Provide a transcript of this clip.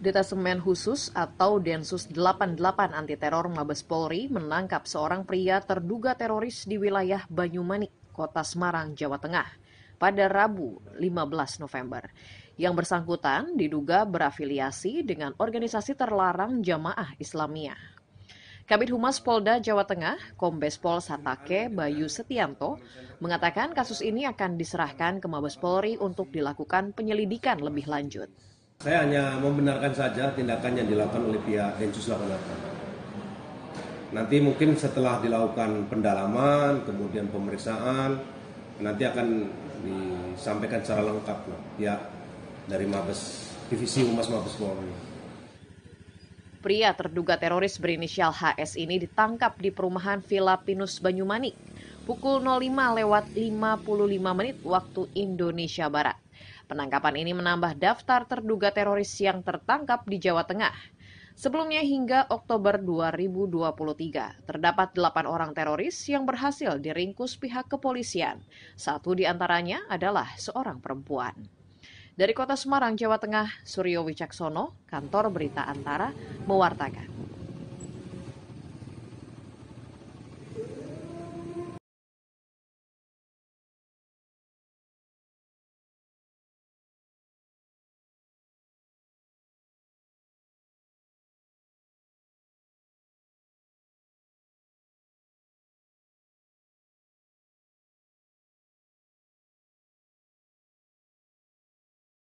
Detasemen khusus atau Densus 88 anti teror Mabes Polri menangkap seorang pria terduga teroris di wilayah Banyumanik, Kota Semarang, Jawa Tengah pada Rabu 15 November. Yang bersangkutan diduga berafiliasi dengan organisasi terlarang Jamaah Islamiyah. Kabit Humas Polda Jawa Tengah, Kombes Pol Satake Bayu Setianto, mengatakan kasus ini akan diserahkan ke Mabes Polri untuk dilakukan penyelidikan lebih lanjut. Saya hanya membenarkan saja tindakan yang dilakukan oleh pihak Densus 88. Nanti mungkin setelah dilakukan pendalaman, kemudian pemeriksaan, nanti akan disampaikan secara lengkap lah, pihak dari Mabes Divisi Humas Mabes Polri. Pria terduga teroris berinisial HS ini ditangkap di perumahan Villa Pinus Banyumanik pukul 05 lewat 55 menit waktu Indonesia Barat. Penangkapan ini menambah daftar terduga teroris yang tertangkap di Jawa Tengah. Sebelumnya hingga Oktober 2023, terdapat delapan orang teroris yang berhasil diringkus pihak kepolisian. Satu di antaranya adalah seorang perempuan. Dari kota Semarang, Jawa Tengah, Suryo Wicaksono, kantor berita Antara, mewartakan.